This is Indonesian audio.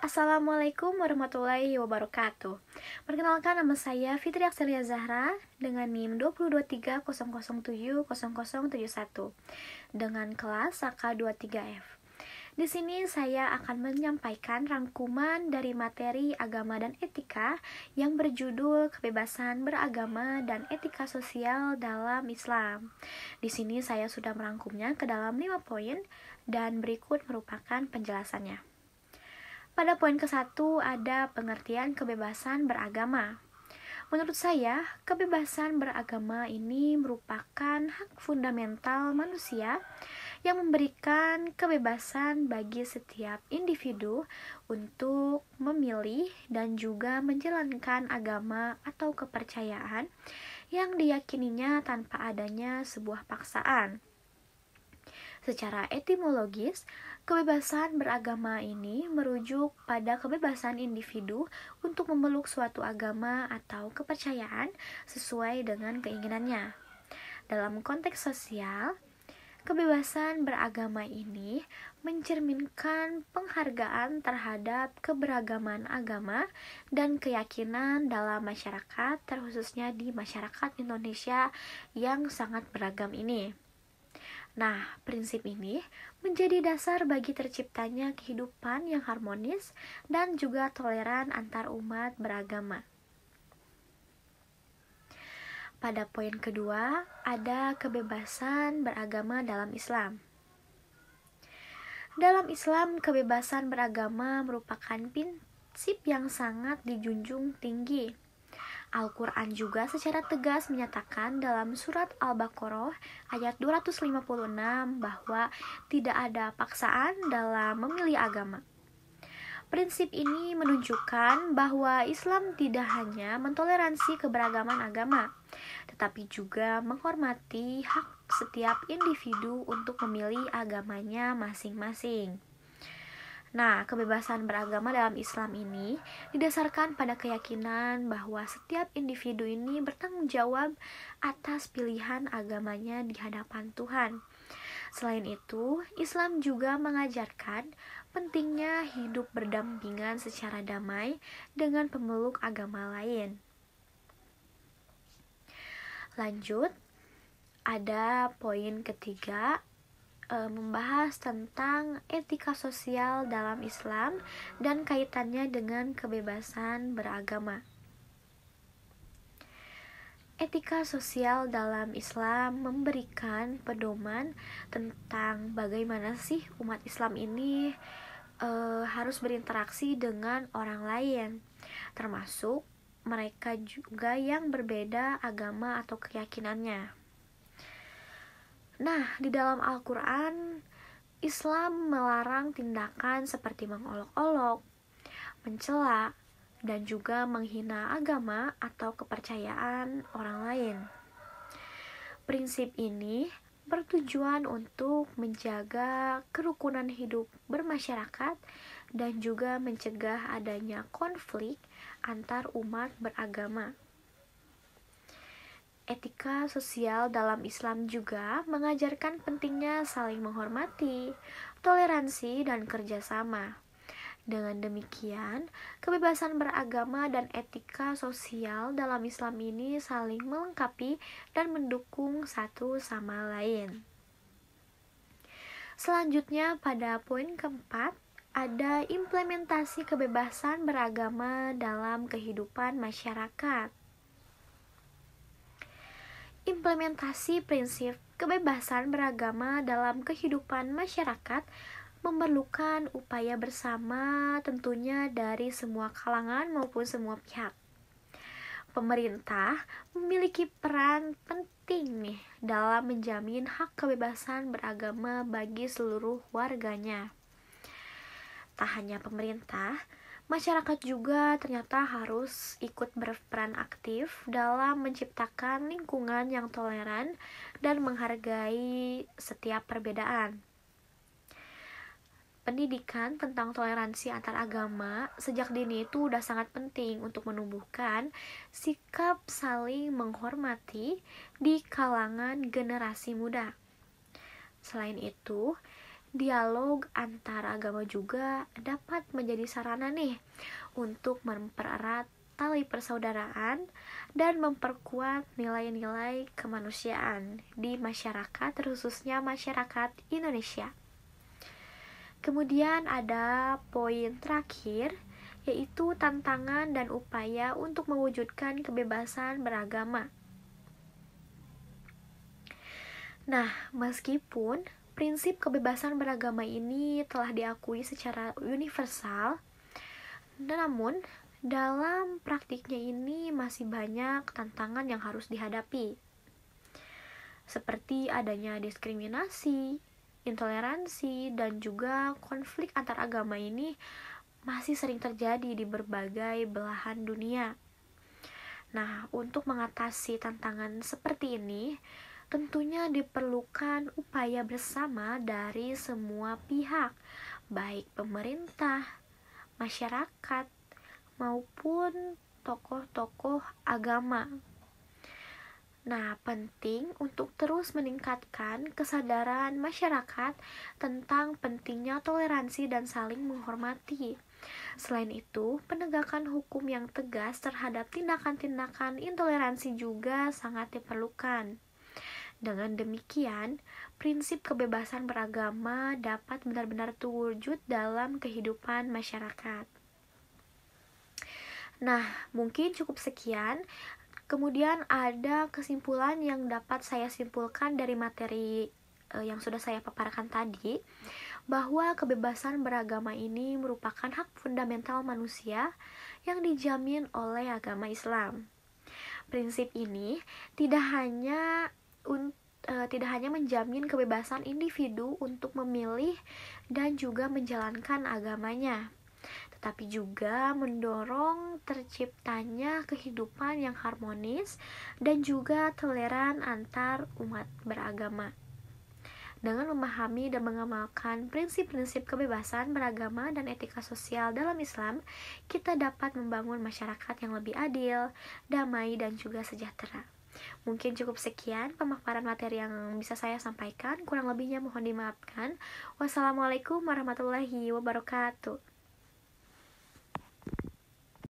Assalamualaikum warahmatullahi wabarakatuh. Perkenalkan nama saya Fitri Akselia Zahra dengan NIM 2230070071 dengan kelas AK23F. Di sini saya akan menyampaikan rangkuman dari materi agama dan etika yang berjudul kebebasan beragama dan etika sosial dalam Islam. Di sini saya sudah merangkumnya ke dalam 5 poin dan berikut merupakan penjelasannya. Pada poin ke-1 ada pengertian kebebasan beragama. Menurut saya, kebebasan beragama ini merupakan hak fundamental manusia yang memberikan kebebasan bagi setiap individu untuk memilih dan juga menjalankan agama atau kepercayaan yang diyakininya tanpa adanya sebuah paksaan. Secara etimologis, kebebasan beragama ini merujuk pada kebebasan individu untuk memeluk suatu agama atau kepercayaan sesuai dengan keinginannya. Dalam konteks sosial, kebebasan beragama ini mencerminkan penghargaan terhadap keberagaman agama dan keyakinan dalam masyarakat, terkhususnya di masyarakat Indonesia yang sangat beragam ini. Nah, prinsip ini menjadi dasar bagi terciptanya kehidupan yang harmonis dan juga toleran antar umat beragama. Pada poin kedua, ada kebebasan beragama dalam Islam. Dalam Islam, kebebasan beragama merupakan prinsip yang sangat dijunjung tinggi Al-Quran juga secara tegas menyatakan dalam surat Al-Baqarah ayat 256 bahwa tidak ada paksaan dalam memilih agama. Prinsip ini menunjukkan bahwa Islam tidak hanya mentoleransi keberagaman agama, tetapi juga menghormati hak setiap individu untuk memilih agamanya masing-masing. Nah, kebebasan beragama dalam Islam ini didasarkan pada keyakinan bahwa setiap individu ini bertanggung jawab atas pilihan agamanya di hadapan Tuhan. Selain itu, Islam juga mengajarkan pentingnya hidup berdampingan secara damai dengan pemeluk agama lain. Lanjut, ada poin ketiga Eh, membahas tentang etika sosial dalam Islam dan kaitannya dengan kebebasan beragama. Etika sosial dalam Islam memberikan pedoman tentang bagaimana sih umat Islam ini e, harus berinteraksi dengan orang lain, termasuk mereka juga yang berbeda agama atau keyakinannya. Nah, di dalam Al-Quran, Islam melarang tindakan seperti mengolok-olok, mencela, dan juga menghina agama atau kepercayaan orang lain. Prinsip ini bertujuan untuk menjaga kerukunan hidup bermasyarakat dan juga mencegah adanya konflik antar umat beragama. Etika sosial dalam Islam juga mengajarkan pentingnya saling menghormati, toleransi, dan kerjasama. Dengan demikian, kebebasan beragama dan etika sosial dalam Islam ini saling melengkapi dan mendukung satu sama lain. Selanjutnya, pada poin keempat, ada implementasi kebebasan beragama dalam kehidupan masyarakat implementasi prinsip kebebasan beragama dalam kehidupan masyarakat memerlukan upaya bersama tentunya dari semua kalangan maupun semua pihak. Pemerintah memiliki peran penting dalam menjamin hak kebebasan beragama bagi seluruh warganya tak hanya pemerintah, masyarakat juga ternyata harus ikut berperan aktif dalam menciptakan lingkungan yang toleran dan menghargai setiap perbedaan. Pendidikan tentang toleransi antar agama sejak dini itu sudah sangat penting untuk menumbuhkan sikap saling menghormati di kalangan generasi muda. Selain itu, dialog antara agama juga dapat menjadi sarana nih untuk mempererat tali persaudaraan dan memperkuat nilai-nilai kemanusiaan di masyarakat, khususnya masyarakat Indonesia. Kemudian ada poin terakhir, yaitu tantangan dan upaya untuk mewujudkan kebebasan beragama. Nah, meskipun Prinsip kebebasan beragama ini telah diakui secara universal, namun dalam praktiknya ini masih banyak tantangan yang harus dihadapi, seperti adanya diskriminasi, intoleransi, dan juga konflik antar agama ini masih sering terjadi di berbagai belahan dunia. Nah, untuk mengatasi tantangan seperti ini, tentunya diperlukan upaya bersama dari semua pihak, baik pemerintah, masyarakat, maupun tokoh-tokoh agama. Nah, penting untuk terus meningkatkan kesadaran masyarakat tentang pentingnya toleransi dan saling menghormati. Selain itu, penegakan hukum yang tegas terhadap tindakan-tindakan intoleransi juga sangat diperlukan. Dengan demikian, prinsip kebebasan beragama dapat benar-benar terwujud dalam kehidupan masyarakat. Nah, mungkin cukup sekian. Kemudian ada kesimpulan yang dapat saya simpulkan dari materi eh, yang sudah saya paparkan tadi bahwa kebebasan beragama ini merupakan hak fundamental manusia yang dijamin oleh agama Islam. Prinsip ini tidak hanya un, e, tidak hanya menjamin kebebasan individu untuk memilih dan juga menjalankan agamanya, tetapi juga mendorong terciptanya kehidupan yang harmonis dan juga toleran antar umat beragama. Dengan memahami dan mengamalkan prinsip-prinsip kebebasan beragama dan etika sosial dalam Islam, kita dapat membangun masyarakat yang lebih adil, damai, dan juga sejahtera. Mungkin cukup sekian pemaparan materi yang bisa saya sampaikan. Kurang lebihnya mohon dimaafkan. Wassalamualaikum warahmatullahi wabarakatuh.